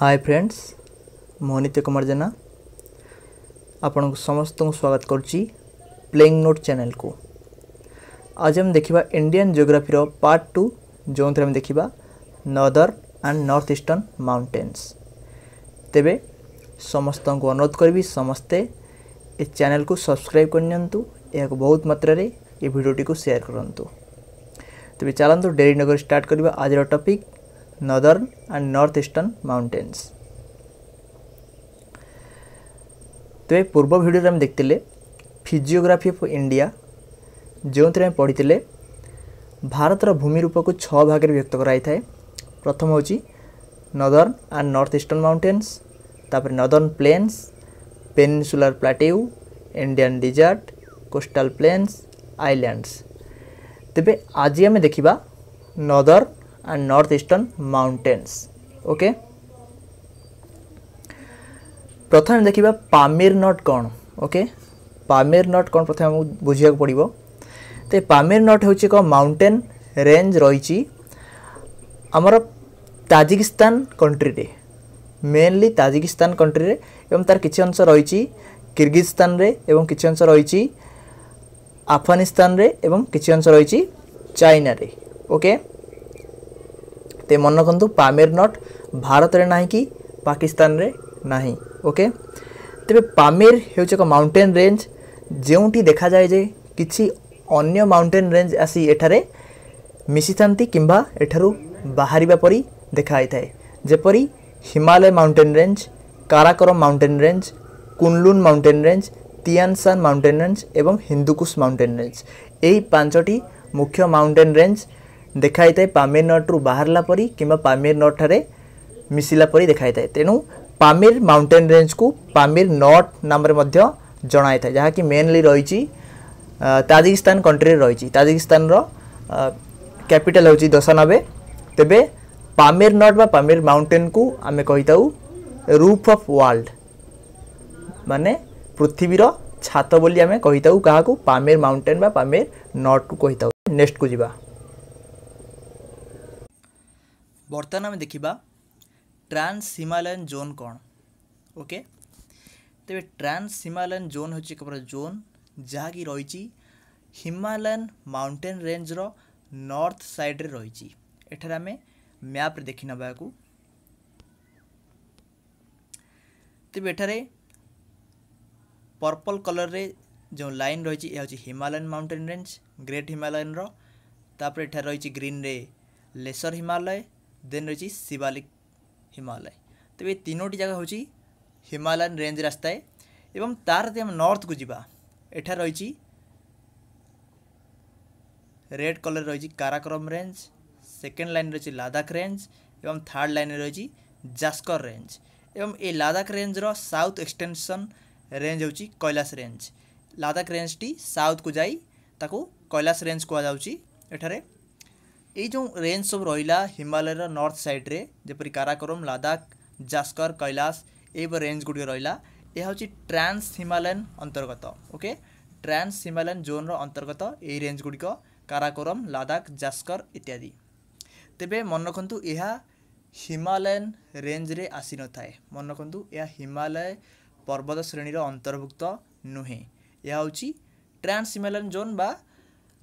Hi friends मोनित्य Kumar जेना आपण समस्त स्वागत प्लेइंग नोट चैनल को आज हम देखा इंडियन जियोग्राफी पार्ट टू जो थे आम देखा northern and north eastern mountains तेब समस्त को अनुरोध करी समस्ते ये चैनल को सब्सक्राइब करनी बहुत मात्रा ये भिडियोटी सेयार करूँ तेज चलत डेरी नगर स्टार्ट आज topic northern and northeastern mountains. তো এই পূর্ব ভিডিওরে আমি দেখলে ফিজিওগ্রাফি অফ ইন্ডিয়া ଯେଉଁଥିରେ ଆମେ ପଢ଼ିଥିଲେ ଭାରତର ଭୂମିରୂପକୁ ଛଅ ଭାଗରେ ବିଭକ୍ତ କରାଯାଇଥାଏ ପ୍ରଥମ ହେଉଛି northern and north eastern mountains ତାପରେ northern plains peninsular plateau Indian desert coastal plains islands ତେବେ ଆଜି ଆମେ ଦେଖିବା northern and northeastern mountains okay প্রথমে দেখিবা পামির নট কোণ ওকে পামির নট কোণ প্রথমে আমাকে বুঝিବାକୁ পড়িব তো পামির নট হচ্ছে এক মাউন্টেন রেঞ্জ রয়েছে আমার তাজিকিস্তান কন্ট্রিরে মেনলি তাজিকিস্তান কন্ট্রিরে এবং তার কিছু অংশ রয়েছে কিরগিজস্তানরে এবং কিছু অংশ রয়েছে আফগানিস্তানরে এবং কিছু অংশ রয়েছে চাইনারে ওকে okay? તે ମନେ ରଖନ୍ତୁ ପାମେର ନଟ୍ ଭାରତରେ ନାହିଁ କି ପାକିସ୍ତାନରେ ନାହିଁ ଓକେ ତେବେ ପାମେର ହେଉଛି ଏକ ମାଉଣ୍ଟେନ୍ ରେଞ୍ଜ ଯେଉଁଠି ଦେଖାଯାଏ ଯେ କିଛି ଅନ୍ୟ ମାଉଣ୍ଟେନ୍ ରେଞ୍ଜ ଆସି ଏଠାରେ ମିଶିଥାନ୍ତି କିମ୍ବା ଏଠାରୁ ବାହାରିବା ପରି ଦେଖା ହୋଇଥାଏ ଯେପରି Himalaya mountain range Karakoram mountain range Kunlun mountain range Tian Shan mountain range এবং হিন্দুকুশ মাউন্টেন রেঞ্জ এই পাঁচটি মুখ্য মাউন্টেন রেঞ্জ ଦେଖାଇଥାଏ ପାମେର ନଟ୍ରୁ ବାହାରିଲା ପରି କିମ୍ବା ପାମେର ନଟ୍ଠାରେ ମିଶିଲା ପରି ଦେଖାଇଥାଏ ତେଣୁ ପାମିର ମାଉଣ୍ଟେନ୍ ରେଞ୍ଜକୁ ପାମିର ନଟ୍ ନାମରେ ମଧ୍ୟ ଜଣାଇଥାଏ ଯାହାକି ମେନ୍ଲି ରହିଛି ତାଜିକିସ୍ତାନ କଣ୍ଟ୍ରିରେ ରହିଛି ତାଜିକିସ୍ତାନର କ୍ୟାପିଟାଲ୍ ହେଉଛି ଦଶାନବେ ତେବେ ପାମିର ନଟ୍ ବା ପାମିର ମାଉଣ୍ଟେନ୍କୁ ଆମେ କହିଥାଉ ରୁଫ୍ ଅଫ୍ ୱାର୍ଲଡ ମାନେ ପୃଥିବୀର ଛାତ ବୋଲି ଆମେ କହିଥାଉ କାହାକୁ ପାମିର ମାଉଣ୍ଟେନ୍ ବା ପାମିର ନଟ୍କୁ କହିଥାଉ ନେକ୍ସଟକୁ ଯିବା बर्तमान आम देखा ट्रांस हिमालयन जोन कौन ओके तेज ट्रांस हिमालयन जोन हूँ एक प्रकार जोन जहाँ कि रही हिमालयन माउंटेन रेंजर नर्थ सैड्रे रही आम मैप्रे देख ना को तेब एठार पर्पल कलर रे जो लाइन रही है Himalayan mountain range great Himalayan रही ग्रीन रे लेसर हिमालय देन रही शिवालिक हिमालय तो ये तीनो जगह हूँ हिमालयन रेंज रास्ताए एवं तार जब नर्थ को जवा यह रही रेड कलर रही काराक्रम रेंज सेकेंड लाइन रही लादाख रेंज एवं थर्ड लाइन रही जास्कर रेंज एवं ये लादाख रेंजर साउथ एक्सटेनसन रेंज हूँ कैलाश रेंज लादाख रेंज टी साउथ को जाई ताकू कैलाश रेंज कहुच्छी एठार ଏଇ ଯେଉଁ ରେଞ୍ଜ ସବୁ ରହିଲା ହିମାଳୟର ନର୍ଥ ସାଇଡ଼୍ରେ ଯେପରି କାରାକୋରମ୍ ଲାଦାଖ ଜାସ୍କର କୈଲାସ ଏହିପରି ରେଞ୍ଜ ଗୁଡ଼ିକ ରହିଲା ଏହା ହେଉଛି ଟ୍ରାନ୍ସ ହିମାଲୟନ୍ ଅନ୍ତର୍ଗତ ଓକେ ଟ୍ରାନ୍ସ ହିମାଲୟନ୍ ଜୋନ୍ର ଅନ୍ତର୍ଗତ ଏହି ରେଞ୍ଜ ଗୁଡ଼ିକ କାରାକୋରମ୍ ଲାଦାଖ ଜାସ୍କର ଇତ୍ୟାଦି ତେବେ ମନେ ରଖନ୍ତୁ ଏହା ହିମାଲୟନ୍ ରେଞ୍ଜରେ ଆସିନଥାଏ ମନେ ରଖନ୍ତୁ ଏହା ହିମାଳୟ ପର୍ବତ ଶ୍ରେଣୀର ଅନ୍ତର୍ଭୁକ୍ତ ନୁହେଁ ଏହା ହେଉଛି ଟ୍ରାନ୍ସ ହିମାଲୟନ୍ ଜୋନ୍ ବା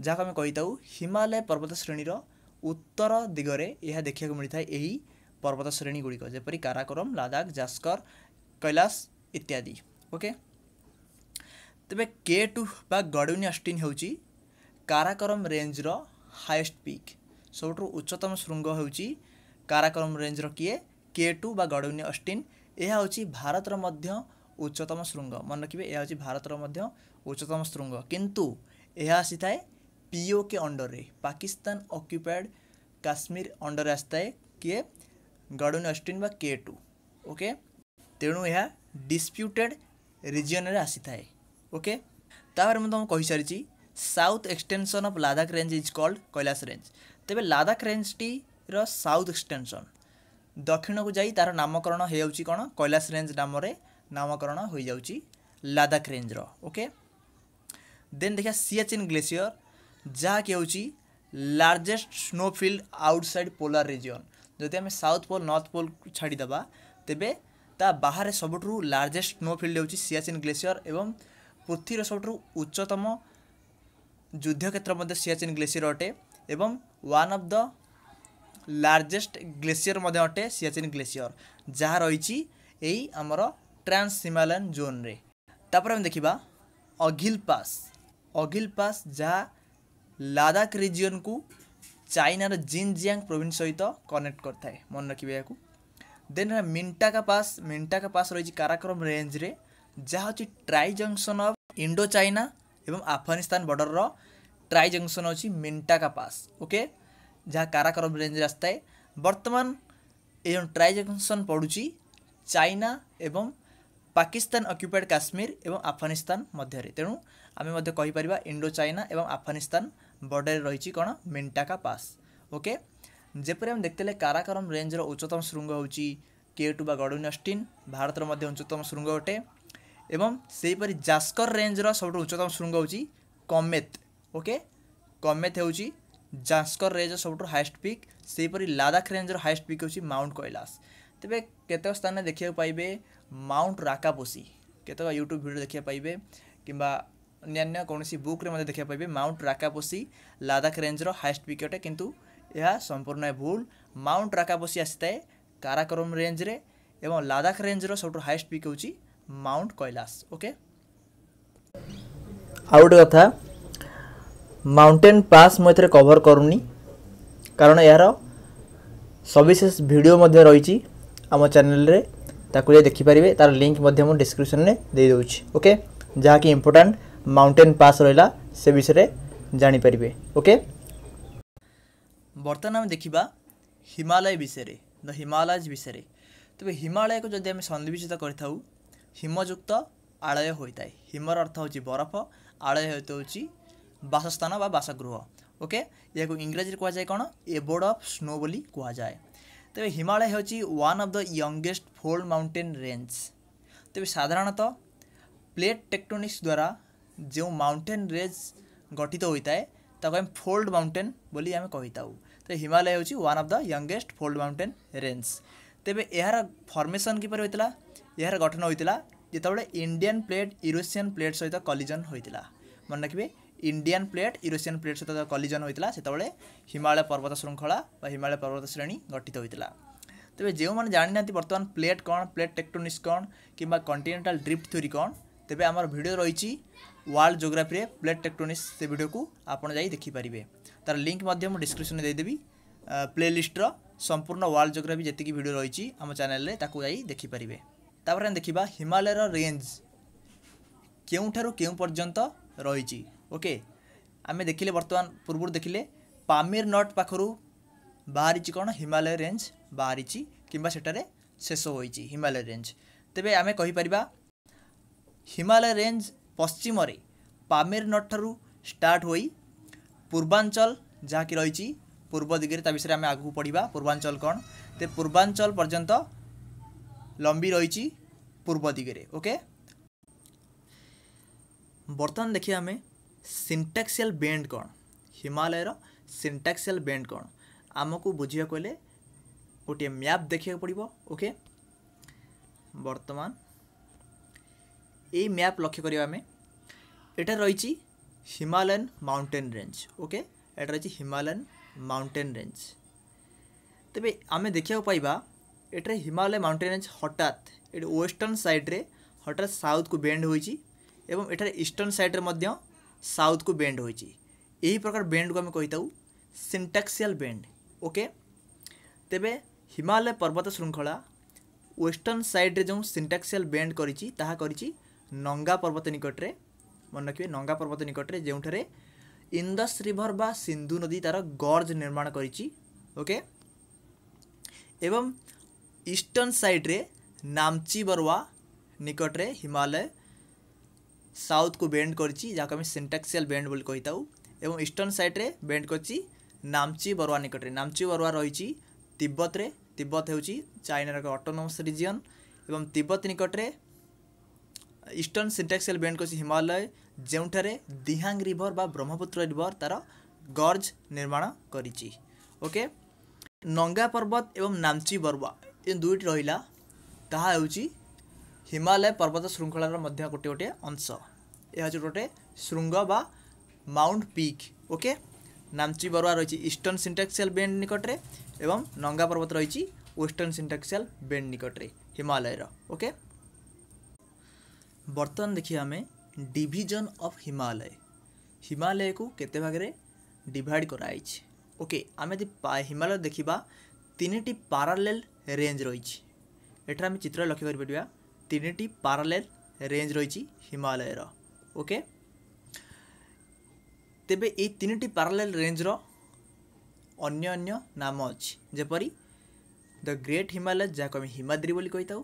ଯାହାକୁ ଆମେ କହିଥାଉ ହିମାଳୟ ପର୍ବତ ଶ୍ରେଣୀର ଉତ୍ତର ଦିଗରେ ଏହା ଦେଖିବାକୁ ମିଳିଥାଏ ଏହି ପର୍ବତ ଶ୍ରେଣୀଗୁଡ଼ିକ ଯେପରି କାରାକୋରମ୍ ଲାଦାଖ ଜାସ୍କର କୈଲାସ ଇତ୍ୟାଦି ଓକେ ତେବେ କେ ଟୁ ବା ଗଡ଼ୱିନ୍ ଅଷ୍ଟିନ୍ ହେଉଛି କାରାକୋରମ୍ ରେଞ୍ଜର ହାଏଷ୍ଟ ପିକ୍ ସବୁଠୁ ଉଚ୍ଚତମ ଶୃଙ୍ଗ ହେଉଛି କାରାକୋରମ୍ ରେଞ୍ଜର କିଏ କେ ଟୁ ବା ଗଡ଼ୱିନ୍ ଅଷ୍ଟିନ୍ ଏହା ହେଉଛି ଭାରତର ମଧ୍ୟ ଉଚ୍ଚତମ ଶୃଙ୍ଗ ମନେ ରଖିବେ ଏହା ହେଉଛି ଭାରତର ମଧ୍ୟ ଉଚ୍ଚତମ ଶୃଙ୍ଗ କିନ୍ତୁ ଏହା ଆସିଥାଏ পিও কে অন্ডরে পাকিস্তান অকুপায়েড কাশ্মীর অন্ডরে আসিথায়ে କିଏ ଗଡ଼ନ ଅଷ୍ଟିନ୍ ବା କେ ଟୁ ଓକେ ତେଣୁ ଏହା ଡିସ୍ପ୍ୟୁଟେଡ଼୍ ରିଜିଅନ୍ରେ ଆସିଥାଏ ଓକେ ତାପରେ ମୁଁ ତୁମକୁ କହିସାରିଛି south extension of Ladakh range is called Kailash range ତେବେ ଲାଦାଖ ରେଞ୍ଜଟିର ସାଉଥ୍ ଏକ୍ସଟେନ୍ସନ୍ ଦକ୍ଷିଣକୁ ଯାଇ ତା'ର ନାମକରଣ ହୋଇଯାଉଛି କ'ଣ କୈଳାସ ରେଞ୍ଜ ନାମରେ ନାମକରଣ ହୋଇଯାଉଛି ଲାଦାଖ ରେଞ୍ଜର ଓକେ ଦେନ୍ ଦେଖିବା ସିଆଚିନ୍ ଗ୍ଲେସିୟର ଯାହାକି ହେଉଛି largest snowfield outside polar region ଯଦି ଆମେ ସାଉଥ୍ ପୋଲ୍ ନର୍ଥ ପୋଲ୍କୁ ଛାଡ଼ିଦେବା ତେବେ ତା ବାହାରେ ସବୁଠାରୁ ଲାର୍ଜେଷ୍ଟ ସ୍ନୋଫିଲ୍ଡ ହେଉଛି ସିଆଚିନ୍ ଗ୍ଲେସିୟର ଏବଂ ପୃଥିବୀର ସବୁଠାରୁ ଉଚ୍ଚତମ ଯୁଦ୍ଧକ୍ଷେତ୍ର ମଧ୍ୟ ସିଆଚିନ୍ ଗ୍ଲେସିୟର ଅଟେ ଏବଂ one of the largest glacier ମଧ୍ୟ ଅଟେ ସିଆଚିନ୍ ଗ୍ଲେସିୟର ଯାହା ରହିଛି ଏଇ ଆମର ଟ୍ରାନ୍ସ ହିମାଲୟନ୍ ଜୋନ୍ରେ ତାପରେ ଆମେ ଦେଖିବା ଅଘିଲ ପାସ୍ ଅଘିଲ ପାସ୍ ଯାହା ଲାଦାଖ ରିଜିଅନ୍କୁ ଚାଇନାର ଜିନ୍ଜିଆଙ୍ଗ ପ୍ରୋଭିନ୍ସ ସହିତ କନେକ୍ଟ କରିଥାଏ ମନେ ରଖିବେ ଏହାକୁ ଦେନ୍ ମିଣ୍ଟାକା ପାସ୍ ମିଣ୍ଟାକା ପାସ୍ ରହିଛି କାରାକରମ ରେଞ୍ଜରେ ଯାହା ହେଉଛି tri junction of Indo China ଏବଂ ଆଫଗାନିସ୍ତାନ ବର୍ଡ଼ରର ଟ୍ରାଇ ଜଙ୍କସନ୍ ହେଉଛି ମିଣ୍ଟାକା ପାସ୍ ଓକେ ଯାହା କାରାକରମ ରେଞ୍ଜରେ ଆସିଥାଏ ବର୍ତ୍ତମାନ ଏ ଯେଉଁ ଟ୍ରାଇ ଜଙ୍କସନ୍ ପଡ଼ୁଛି ଚାଇନା ଏବଂ ପାକିସ୍ତାନ ଅକ୍ୟୁପାଏଡ଼୍ କାଶ୍ମୀର ଏବଂ ଆଫଗାନିସ୍ତାନ ମଧ୍ୟରେ ତେଣୁ ଆମେ ମଧ୍ୟ କହିପାରିବା ଇଣ୍ଡୋ ଚାଇନା ଏବଂ ଆଫଗାନିସ୍ତାନ বর্ডারে রয়েছে কোণ মেন্টাকা পাস ওকে যেপরি আমি দেখতে কারাকরম রেঞ্জর উচ্চতম শৃঙ্গ হচ্ছে কেটু বা গডউইন অস্টিন ভারতের মধ্যে উচ্চতম শৃঙ্গ অটে এবং সেইপরি জাস্কর রেঞ্জর সবুঠু উচ্চতম শৃঙ্গ হচ্ছে কমেত ওকে কমেত হচ্ছে জাস্কর রেঞ্জর সবুঠু হাইয়েস্ট পিক সেইপরি লাদাখ রেঞ্জর হাইয়েস্ট পিক হচ্ছে মাউন্ট কৈলাস তবে কেতক স্থানে দেখা পাইবে মাউন্ট রাকাপোসি কেতক ইউট্ୟୁବ୍ ଭିଡ଼ିଓ ଦେଖିବା ପାଇବେ କିମ୍ବା ଅନ୍ୟାନ୍ୟ କୌଣସି ବୁକ୍ରେ ମଧ୍ୟ ଦେଖିବାକୁ ପାଇବେ ମାଉଣ୍ଟ ରାକାପୋସି ଲାଦାଖ ରେଞ୍ଜର ହାଏଷ୍ଟ ପିକ୍ ଅଟେ କିନ୍ତୁ ଏହା ସମ୍ପୂର୍ଣ୍ଣ ଭୁଲ ମାଉଣ୍ଟ ରାକାପୋସି ଆସିଥାଏ କାରାକୋରମ୍ ରେଞ୍ଜରେ ଏବଂ ଲାଦାଖ ରେଞ୍ଜର ସବୁଠୁ ହାଏଷ୍ଟ ପିକ୍ ହେଉଛି ମାଉଣ୍ଟ କୈଲାସ ଓକେ ଆଉ ଗୋଟେ କଥା ମାଉଣ୍ଟେନ୍ ପାସ୍ ମୁଁ ଏଥିରେ କଭର୍ କରୁନି କାରଣ ଏହାର ସବିଶେଷ ଭିଡ଼ିଓ ମଧ୍ୟ ରହିଛି ଆମ ଚ୍ୟାନେଲରେ ତାକୁ ଯାଇ ଦେଖିପାରିବେ ତା'ର ଲିଙ୍କ୍ ମଧ୍ୟ ମୁଁ ଡିସ୍କ୍ରିପ୍ସନ୍ରେ ଦେଇଦେଉଛି ଓକେ ଯାହାକି ଇମ୍ପୋର୍ଟାଣ୍ଟ ମାଉଣ୍ଟେନ୍ ପାସ୍ ରହିଲା ସେ ବିଷୟରେ ଜାଣିପାରିବେ ଓକେ ବର୍ତ୍ତମାନ ଆମେ ଦେଖିବା ହିମାଳୟ ବିଷୟରେ ଦ ହିମାଳୟ ବିଷୟରେ ତେବେ ହିମାଳୟକୁ ଯଦି ଆମେ ସନ୍ନିବେଶିତ କରିଥାଉ ହିମଯୁକ୍ତ ଆଳୟ ହୋଇଥାଏ ହିମର ଅର୍ଥ ହେଉଛି ବରଫ ଆଳୟ ହେଉଛି ବାସସ୍ଥାନ ବା ବାସଗୃହ ଓକେ ଏହାକୁ ଇଂରାଜୀରେ କୁହାଯାଏ କ'ଣ ଏବୋର୍ଡ଼ ଅଫ୍ ସ୍ନୋ ବୋଲି କୁହାଯାଏ ତେବେ ହିମାଳୟ ହେଉଛି one of the youngest fold mountain range ତେବେ ସାଧାରଣତଃ ପ୍ଲେଟ୍ ଟେକ୍ଟୋନିକ୍ସ ଦ୍ୱାରା ଯେଉଁ ମାଉଣ୍ଟେନ୍ ରେଜ୍ ଗଠିତ ହୋଇଥାଏ ତାକୁ ଆମେ ଫୋଲ୍ଡ ମାଉଣ୍ଟେନ୍ ବୋଲି ଆମେ କହିଥାଉ ତ ହିମାଳୟ ହେଉଛି one of the youngest fold mountain range ତେବେ ଏହାର ଫର୍ମେସନ୍ କିପରି ହୋଇଥିଲା ଏହାର ଗଠନ ହୋଇଥିଲା ଯେତେବେଳେ ଇଣ୍ଡିଆନ୍ ପ୍ଲେଟ୍ ୟୁରୋସିଆନ୍ ପ୍ଲେଟ୍ ସହିତ କଲିଜନ୍ ହୋଇଥିଲା ମନେ ରଖିବେ ଇଣ୍ଡିଆନ୍ ପ୍ଲେଟ୍ ୟୁରୋସିଆନ୍ ପ୍ଲେଟ୍ ସହିତ କଲିଜନ୍ ହୋଇଥିଲା ସେତେବେଳେ ହିମାଳୟ ପର୍ବତ ଶୃଙ୍ଖଳା ବା ହିମାଳୟ ପର୍ବତ ଶ୍ରେଣୀ ଗଠିତ ହୋଇଥିଲା ତେବେ ଯେଉଁମାନେ ଜାଣିନାହାନ୍ତି ବର୍ତ୍ତମାନ ପ୍ଲେଟ୍ କ'ଣ ପ୍ଲେଟ୍ ଟେକ୍ଟୋନିକ୍ସ କ'ଣ କିମ୍ବା କଣ୍ଟିନେଣ୍ଟାଲ୍ ଡ୍ରିଫ୍ଟ ଥିଓରି କ'ଣ ତେବେ ଆମର ଭିଡ଼ିଓ ରହିଛି ওয়ার্ল্ড জোগ্রাফিরে প্লেট টেকটোনিক্স ସେ ଭିଡ଼ିଓକୁ ଆପଣ ଯାଇ ଦେଖିପାରିବେ ତା'ର ଲିଙ୍କ୍ ମଧ୍ୟ ମୁଁ ଡିସ୍କ୍ରିପ୍ସନ୍ରେ ଦେଇଦେବି ପ୍ଲେଲିଷ୍ଟର ସମ୍ପୂର୍ଣ୍ଣ ୱାର୍ଲଡ଼ ଜୋଗ୍ରାଫି ଯେତିକି ଭିଡ଼ିଓ ରହିଛି ଆମ ଚ୍ୟାନେଲରେ ତାକୁ ଯାଇ ଦେଖିପାରିବେ ତାପରେ ଆମେ ଦେଖିବା ହିମାଳୟର ରେଞ୍ଜ କେଉଁଠାରୁ କେଉଁ ପର୍ଯ୍ୟନ୍ତ ରହିଛି ଓକେ ଆମେ ଦେଖିଲେ ବର୍ତ୍ତମାନ ପୂର୍ବରୁ ଦେଖିଲେ ପାମିର ନଟ୍ ପାଖରୁ ବାହାରିଛି କ'ଣ ହିମାଳୟ ରେଞ୍ଜ ବାହାରିଛି କିମ୍ବା ସେଠାରେ ଶେଷ ହୋଇଛି ହିମାଳୟ ରେଞ୍ଜ ତେବେ ଆମେ କହିପାରିବା ହିମାଳୟ ରେଞ୍ଜ ପଶ୍ଚିମରେ ପାମେରନଟଠାରୁ ଷ୍ଟାର୍ଟ ହୋଇ ପୂର୍ବାଞ୍ଚଳ ଯାହାକି ରହିଛି ପୂର୍ବ ଦିଗରେ ତା ବିଷୟରେ ଆମେ ଆଗକୁ ପଢ଼ିବା ପୂର୍ବାଞ୍ଚଳ କ'ଣ ତେ ପୂର୍ବାଞ୍ଚଳ ପର୍ଯ୍ୟନ୍ତ ଲମ୍ବି ରହିଛି ପୂର୍ବ ଦିଗରେ ଓକେ ବର୍ତ୍ତମାନ ଦେଖିବା ଆମେ ସିଣ୍ଟାକ୍ସିଆଲ ବେଣ୍ଡ କ'ଣ ହିମାଳୟର ସିଣ୍ଟାକ୍ସିଆଲ ବେଣ୍ଡ କ'ଣ ଆମକୁ ବୁଝିବାକୁ ହେଲେ ଗୋଟିଏ ମ୍ୟାପ୍ ଦେଖିବାକୁ ପଡ଼ିବ ଓକେ ବର୍ତ୍ତମାନ এই ম্যাপ লক্ষ্য করিবা আমি এটা রয়েছে হিমালয়ান মাউন্টেন রেঞ্জ ওকে এটা রয়েছে হিমালয়ান মাউন্টেন রেঞ্জ তবে আমি দেখা পাইবা এটার হিমালয় মাউন্টেন রেঞ্জ হঠাৎ এটা ওয়েস্টর্ন সাইড্রে হঠাৎ সাউথ কু বেন্ড হয়েছি এবং এটার ইষ্টর্ন সাইড্রে মধ্যে সাউথ কু বেন্ড হয়েছি এই প্রকার বেন্ড কু আমি কইতাউ সিন্টাক্সিয়াল বেন্ড ওকে তেবে হিমালয় পর্বত শৃঙ্খলা ওয়েস্টর্ন সাইড্রে যে সিন্টাক্সিয়াল বেন্ড করেছি তাহা করেছি ନଙ୍ଗା ପର୍ବତ ନିକଟରେ ମନେ ରଖିବେ ନଙ୍ଗା ପର୍ବତ ନିକଟରେ ଯେଉଁଠାରେ ଇନ୍ଦସ୍ ରିଭର ବା ସିନ୍ଧୁ ନଦୀ ତା'ର ଗର୍ଜ ନିର୍ମାଣ କରିଛି ଓକେ ଏବଂ ଇଷ୍ଟର୍ଣ୍ଣ ସାଇଡ଼୍ରେ ନାମଚି ବରୱା ନିକଟରେ ହିମାଳୟ ସାଉଥକୁ ବେଣ୍ଡ କରିଛି ଯାହାକୁ ଆମେ ସେଣ୍ଟାକ୍ସିଆଲ୍ ବେଣ୍ଡ ବୋଲି କହିଥାଉ ଏବଂ ଇଷ୍ଟର୍ଣ୍ଣ ସାଇଡ଼୍ରେ ବେଣ୍ଡ କରିଛି ନାମଚି ବରୱା ନିକଟରେ ନାମଚି ବରୱା ରହିଛି ତିବ୍ବତରେ ତିବ୍ବତ ହେଉଛି ଚାଇନାର ଏକ ଅଟୋନୋମସ୍ ରିଜିଅନ୍ ଏବଂ ତିବ୍ବତ ନିକଟରେ ଇଷ୍ଟର୍ଣ୍ଣ ସିଣ୍ଟାକ୍ସିଆଲ ବେଣ୍ଡ କରୁଛି ହିମାଳୟ ଯେଉଁଠାରେ ଦିହାଙ୍ଗ ରିଭର ବା ବ୍ରହ୍ମପୁତ୍ର ରିଭର ତା'ର ଗର୍ଜ ନିର୍ମାଣ କରିଛି ଓକେ ନଙ୍ଗା ପର୍ବତ ଏବଂ ନାମ୍ଚି ବର୍ବା ଏ ଦୁଇଟି ରହିଲା ତାହା ହେଉଛି ହିମାଳୟ ପର୍ବତ ଶୃଙ୍ଖଳାର ମଧ୍ୟ ଗୋଟିଏ ଗୋଟିଏ ଅଂଶ ଏହା ହେଉଛି ଗୋଟେ ଶୃଙ୍ଗ ବା mount peak okay Namcha Barwa ରହିଛି ଇଷ୍ଟର୍ଣ୍ଣ ସିଣ୍ଟାକ୍ସିଆଲ ବେଣ୍ଡ ନିକଟରେ ଏବଂ ନଙ୍ଗା ପର୍ବତ ରହିଛି ୱେଷ୍ଟର୍ଣ୍ଣ ସିଣ୍ଟାକ୍ସିଆଲ ବେଣ୍ଡ ନିକଟରେ ହିମାଳୟର ଓକେ ବର୍ତ୍ତମାନ ଦେଖିବା ଆମେ ଡିଭିଜନ୍ ଅଫ୍ ହିମାଳୟ ହିମାଳୟକୁ କେତେ ଭାଗରେ ଡିଭାଇଡ଼ କରାଯାଇଛି ଓକେ ଆମେ ଯଦି ହିମାଳୟ ଦେଖିବା ତିନିଟି ପାରାଲେଲ୍ ରେଞ୍ଜ ରହିଛି ଏଠାରେ ଆମେ ଚିତ୍ର ଲକ୍ଷ୍ୟ କରିପାରିବା ତିନିଟି ପାରାଲେଲ୍ ରେଞ୍ଜ ରହିଛି ହିମାଳୟର ଓକେ ତେବେ ଏଇ ତିନିଟି ପାରାଲେଲ୍ ରେଞ୍ଜର ଅନ୍ୟ ଅନ୍ୟ ନାମ ଅଛି ଯେପରି ଦ ଗ୍ରେଟ୍ ହିମାଳୟ ଯାହାକୁ ଆମେ ହିମାଦ୍ରି ବୋଲି କହିଥାଉ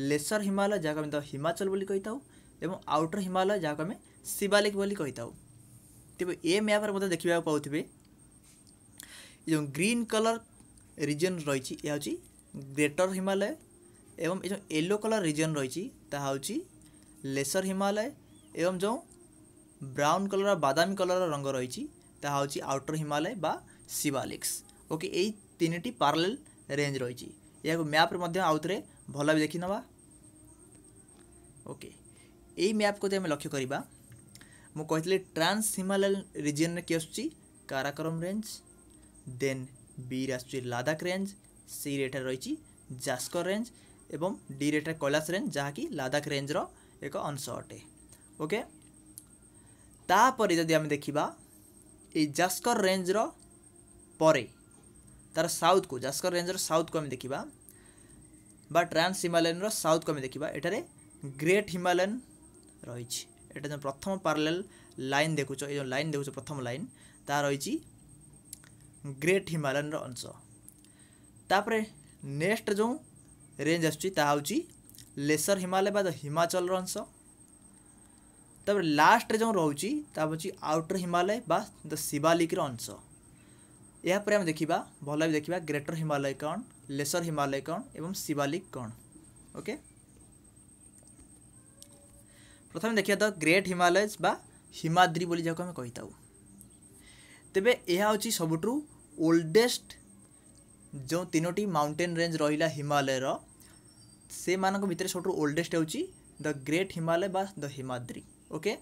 ଲେସର ହିମାଳୟ ଯାହାକୁ ଆମେ ତ ହିମାଚଳ ବୋଲି କହିଥାଉ ଏବଂ ଆଉଟର ହିମାଳୟ ଯାହାକୁ ଆମେ ଶିବାଲିକ ବୋଲି କହିଥାଉ ତେବେ ଏ ମ୍ୟାପ୍ରେ ମଧ୍ୟ ଦେଖିବାକୁ ପାଉଥିବେ ଯେଉଁ ଗ୍ରୀନ୍ କଲର୍ ରିଜିଅନ୍ ରହିଛି ଏହା ହେଉଛି ଗ୍ରେଟର ହିମାଳୟ ଏବଂ ଏ ଯେଉଁ ୟେଲୋ କଲର୍ ରିଜିଅନ୍ ରହିଛି ତାହା ହେଉଛି ଲେସର ହିମାଳୟ ଏବଂ ଯେଉଁ ବ୍ରାଉନ୍ କଲର୍ ବା ବାଦାମୀ କଲର୍ର ରଙ୍ଗ ରହିଛି ତାହା ହେଉଛି ଆଉଟର ହିମାଳୟ ବା ଶିବାଲିକ୍ସ ଓକେ ଏଇ ତିନିଟି ପାରାଲେଲ୍ ରେଞ୍ଜ ରହିଛି ଏହାକୁ ମ୍ୟାପ୍ରେ ମଧ୍ୟ ଆଉଥରେ ଭଲ ବି ଦେଖିନେବା ଓକେ ଏଇ ମ୍ୟାପ୍କୁ ଯଦି ଆମେ ଲକ୍ଷ୍ୟ କରିବା ମୁଁ କହିଥିଲି ଟ୍ରାନ୍ସ ହିମାଲୟନ୍ ରିଜିଅନ୍ରେ କିଏ ଆସୁଛି କାରାକରମ ରେଞ୍ଜ ଦେନ୍ ବିରେ ଆସୁଛି ଲାଦାଖ ରେଞ୍ଜ ସିରେ ଏଠାରେ ରହିଛି ଜାସ୍କର ରେଞ୍ଜ ଏବଂ ଡିରେ ଏଠାରେ କୈଳାସ ରେଞ୍ଜ ଯାହାକି ଲାଦାଖ ରେଞ୍ଜର ଏକ ଅଂଶ ଅଟେ ଓକେ ତାପରେ ଯଦି ଆମେ ଦେଖିବା ଏଇ ଜାସ୍କର ରେଞ୍ଜର ପରେ ତା'ର ସାଉଥକୁ ଜାସ୍କର ରେଞ୍ଜର ସାଉଥକୁ ଆମେ ଦେଖିବା बा ट्रांस हिमालयन साउथ को आम देखा यठार ग्रेट हिमालयन रही जो प्रथम पारेल लाइन देखु ये जो लाइन देखु प्रथम लाइन ता रही ग्रेट हिमालयन अंश तापर नेक्स्ट जो रेंज आसर हिमालय हिमाचल अंश तब लास्ट जो रोची आउटर हिमालय बा द अंश यापर आम देखा भल देखा ग्रेटर हिमालय कौन लेसर हिमालय कण एवं शिवालिक कण ओके प्रथम देखिए तो ग्रेट हिमालय बा हिमाद्री बोली जहाँ आम कही था तेरे यह हूँ सबुठ ओल्डेस्ट जो तीनो माउंटेन रेंज रहा हिमालय से मानक भितर सब ओल्डेस्ट हो द ग्रेट हिमालय बा द हिमाद्री ओके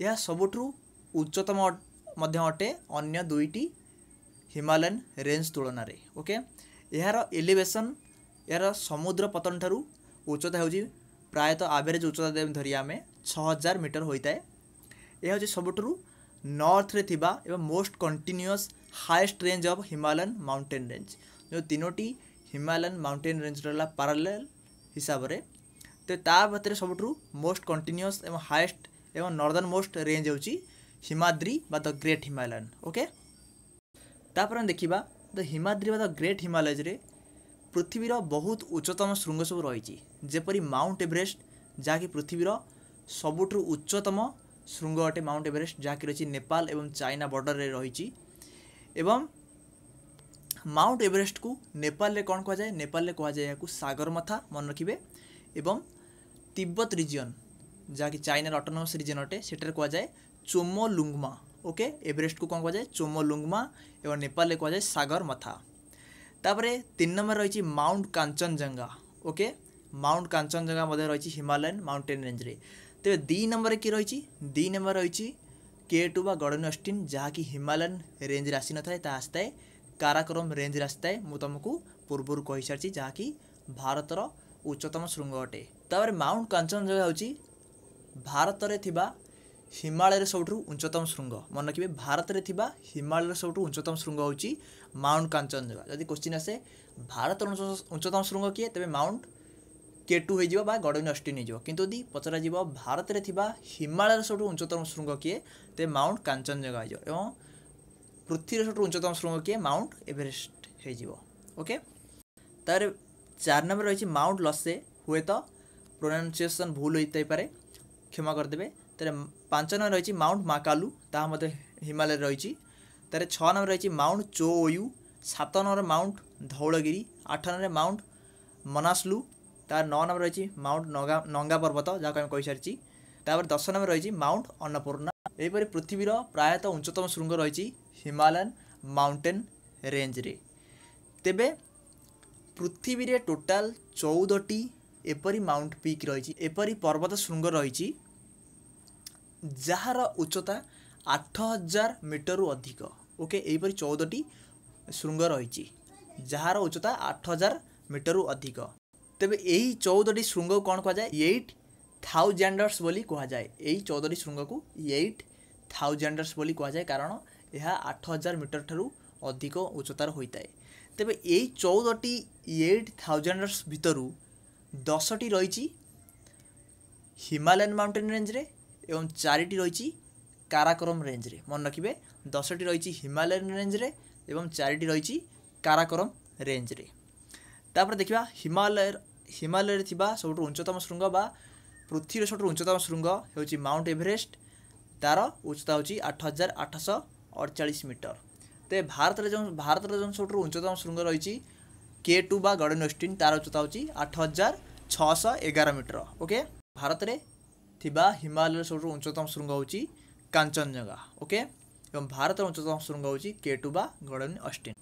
यह सबुठ उच्चतम अटे अन्य दुईटी हिमालयन रेंज तुलन ओके okay? ଏହାର ଏଲିଭେସନ୍ ଏହାର ସମୁଦ୍ର ପତନ ଠାରୁ ଉଚ୍ଚତା ହେଉଛି ପ୍ରାୟତଃ ଆଭରେଜ୍ ଉଚ୍ଚତା ଧରି ଆମେ ଛଅ ହଜାର ମିଟର ହୋଇଥାଏ ଏହା ହେଉଛି ସବୁଠାରୁ ନର୍ଥରେ ଥିବା ଏବଂ most continuous highest range of Himalayan mountain range ଯେଉଁ ତିନୋଟି ହିମାଲୟନ୍ ମାଉଣ୍ଟେନ୍ ରେଞ୍ଜ ରହିଲା ପାରାଲେଲ୍ ହିସାବରେ ତ ତା ଭିତରେ ସବୁଠାରୁ ମୋଷ୍ଟ କଣ୍ଟିନ୍ୟୁଅସ୍ ଏବଂ ହାଏଷ୍ଟ ଏବଂ ନର୍ଦର୍ନ ମୋଷ୍ଟ ରେଞ୍ଜ ହେଉଛି ହିମାଦ୍ରି ବା ଦ ଗ୍ରେଟ୍ ହିମାଲୟନ୍ ଓକେ ତାପରେ ଆମେ ଦେଖିବା ଦ ହିମାଦ୍ରି ବା ଦ ଗ୍ରେଟ୍ ହିମାଲୟରେ ପୃଥିବୀର ବହୁତ ଉଚ୍ଚତମ ଶୃଙ୍ଗ ସବୁ ରହିଛି ଯେପରି ମାଉଣ୍ଟ ଏଭରେଷ୍ଟ ଯାହାକି ପୃଥିବୀର ସବୁଠାରୁ ଉଚ୍ଚତମ ଶୃଙ୍ଗ ଅଟେ ମାଉଣ୍ଟ ଏଭରେଷ୍ଟ ଯାହାକି ରହିଛି ନେପାଳ ଏବଂ ଚାଇନା ବର୍ଡ଼ରରେ ରହିଛି ଏବଂ ମାଉଣ୍ଟ ଏଭରେଷ୍ଟକୁ ନେପାଳରେ କ'ଣ କୁହାଯାଏ ନେପାଳରେ କୁହାଯାଏ ଏହାକୁ ସାଗରମଥା ମନେ ରଖିବେ ଏବଂ ତିବ୍ବତ ରିଜିଅନ୍ ଯାହାକି ଚାଇନାର ଅଟୋନମସ୍ ରିଜିଅନ୍ ଅଟେ ସେଠାରେ କୁହାଯାଏ ଚୋମ ଚୋମୋଲୁଙ୍ଗମା ওके एवरेस्ट को कौन कहुए चोमलुंगमा और नेपाल कहुए सागर मथा तापर तीन नंबर रही mount Kanchenjunga okay mount Kanchenjunga मध्य रही हिमालयन माउंटेन रेंजरे तेज दी नंबर कि रही दी नंबर रही के टू बा गडन अस्टिन जहाँकि हिमालयन रेंजरे आसी न था आसी थाए काराकोरम रेंजरे आसी थाए मुझ तुमको पूर्वर कही सारी जहाँकि ଭାରତର ଉଚ୍ଚତମ ଶୃଙ୍ଗ ଅଟେ ତାପରେ ମାଉଣ୍ଟ କାଞ୍ଚନଜଙ୍ଗା ହେଉଛି ଭାରତରେ ଥିବା ହିମାଳୟରେ ସବୁଠୁ ଉଚ୍ଚତମ ଶୃଙ୍ଗ ମନେ ରଖିବେ ଭାରତରେ ଥିବା ହିମାଳୟର ସବୁଠୁ ଉଚ୍ଚତମ ଶୃଙ୍ଗ ହେଉଛି ମାଉଣ୍ଟ କାଞ୍ଚନଜଙ୍ଗା ଯଦି କୋଶ୍ଚିନ୍ ଆସେ ଭାରତର ଉଚ୍ଚତମ ଶୃଙ୍ଗ କିଏ ତେବେ ମାଉଣ୍ଟ କେ ଟୁ ହୋଇଯିବ ବା ଗଡ଼ବିନ ଅଷ୍ଟିନ୍ ହୋଇଯିବ କିନ୍ତୁ ଯଦି ପଚରାଯିବ ଭାରତରେ ଥିବା ହିମାଳୟର ସବୁଠୁ ଉଚ୍ଚତମ ଶୃଙ୍ଗ କିଏ ତେବେ ମାଉଣ୍ଟ କାଞ୍ଚନଜଙ୍ଗା ହୋଇଯିବ ଏବଂ ପୃଥିବୀର ସବୁଠୁ ଉଚ୍ଚତମ ଶୃଙ୍ଗ କିଏ ମାଉଣ୍ଟ ଏଭରେଷ୍ଟ ହୋଇଯିବ ଓକେ ତାପରେ ଚାରି ନମ୍ବର ରହିଛି ମାଉଣ୍ଟ ଲସେ ହୁଏତ ପ୍ରୋନାଉନ୍ସିଏସନ୍ ଭୁଲ ହୋଇଥାଇପାରେ କ୍ଷମା କରିଦେବେ তাহলে ପାଞ୍ଚ ନମ୍ବର ରହିଛି ମାଉଣ୍ଟ ମାକାଲୁ ତାହା ମଧ୍ୟ ହିମାଳୟରେ ରହିଛି ତାହେଲେ ଛଅ ନମ୍ବର ରହିଛି ମାଉଣ୍ଟ ଚୋୟୁ ସାତ ନମ୍ବର ମାଉଣ୍ଟ ଧଉଳଗିରି ଆଠ ନମ୍ବରରେ ମାଉଣ୍ଟ ମନାସଲୁ ତାର ନଅ ନମ୍ବର ରହିଛି ମାଉଣ୍ଟ ନଗା ନଙ୍ଗା ପର୍ବତ ଯାହାକୁ ଆମେ କହିସାରିଛି ତାପରେ ଦଶ ନମ୍ବର ରହିଛି ମାଉଣ୍ଟ ଅନ୍ନପୂର୍ଣ୍ଣା ଏହିପରି ପୃଥିବୀର ପ୍ରାୟତଃ ଉଚ୍ଚତମ ଶୃଙ୍ଗ ରହିଛି ହିମାଲୟନ ମାଉଣ୍ଟେନ୍ ରେଞ୍ଜରେ ତେବେ ପୃଥିବୀରେ ଟୋଟାଲ ଚଉଦଟି ଏପରି ମାଉଣ୍ଟ ପିକ୍ ରହିଛି ଏପରି ପର୍ବତ ଶୃଙ୍ଗ ରହିଛି ଯାହାର ଉଚ୍ଚତା ଆଠ ହଜାର ମିଟରରୁ ଅଧିକ ଓକେ ଏହିପରି ଚଉଦଟି ଶୃଙ୍ଗ ରହିଛି ଯାହାର ଉଚ୍ଚତା ଆଠ ହଜାର ମିଟରରୁ ଅଧିକ ତେବେ ଏହି ଚଉଦଟି ଶୃଙ୍ଗକୁ କ'ଣ କୁହାଯାଏ ଏଇଟ୍ ଥାଉଜାଣ୍ଡର୍ସ ବୋଲି କୁହାଯାଏ ଏହି ଚଉଦଟି ଶୃଙ୍ଗକୁ ଏଇଟ୍ ଥାଉଜାଣ୍ଡର୍ସ ବୋଲି କୁହାଯାଏ କାରଣ ଏହା ଆଠ ହଜାର ମିଟର ଠାରୁ ଅଧିକ ଉଚ୍ଚତାର ହୋଇଥାଏ ତେବେ ଏହି ଚଉଦଟି ଏଇଟ୍ ଥାଉଜାଣ୍ଡର୍ସ ଭିତରୁ ଦଶଟି ରହିଛି ହିମାଲୟାନ୍ ମାଉଣ୍ଟେନ୍ ରେଞ୍ଜରେ এবং চারিটি রয়েছে কারাকরম রেঞ্জে মনে রাখবে দশটি রয়েছে হিমালয়ান রেঞ্জে এবং চারিটি রয়েছে কারাকরম রেঞ্জে তারপরে দেখা হিমালয়ের হিমালয়ের থাকা সবুঠু উচ্চতম শৃঙ্গ বা পৃথিবীর সবুঠু উচ্চতম শৃঙ্গ হচ্ছে মাউন্ট এভরেস্ট তার উচ্চতা হচ্ছে আট হাজার তে ভারতের যে ভারতের যে সবুঠু উচ্চতম শৃঙ্গ রয়েছে কে টু বা গডেন ওয়েস্টিন তার উচ্চতা হচ্ছে আট হাজার ছশো এগারো মিটর ওকে ভারতের हिमालय सब उच्चतम श्रृंग हूँ कांचनजंगा ओके भारत उच्चतम श्रृंग हूँ केटू बा गडन अस्टिन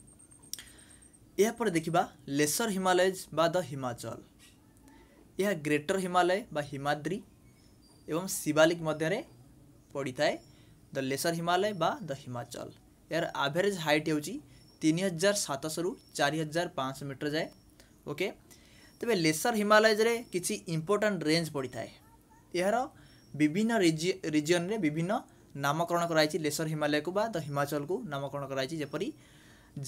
यापर देखा लेसर हिमालय बा द हिमाचल यह ग्रेटर हिमालय बा हिमाद्री एवं शिवालिक मध्य पड़ता है द लेसर हिमालय बा द हिमाचल यार आभरेज हाइट होनी हजार सातश रु चार हजार पाँच मीटर जाए ओके तेरे लेसर हिमालय किसी इंपोर्टां रेज पड़ता है ଏହାର ବିଭିନ୍ନ ରିଜିଅନ୍ରେ ବିଭିନ୍ନ ନାମକରଣ କରାଯାଇଛି ଲେସର ହିମାଳୟକୁ ବା ଦ ହିମାଚଳକୁ ନାମକରଣ କରାଯାଇଛି ଯେପରି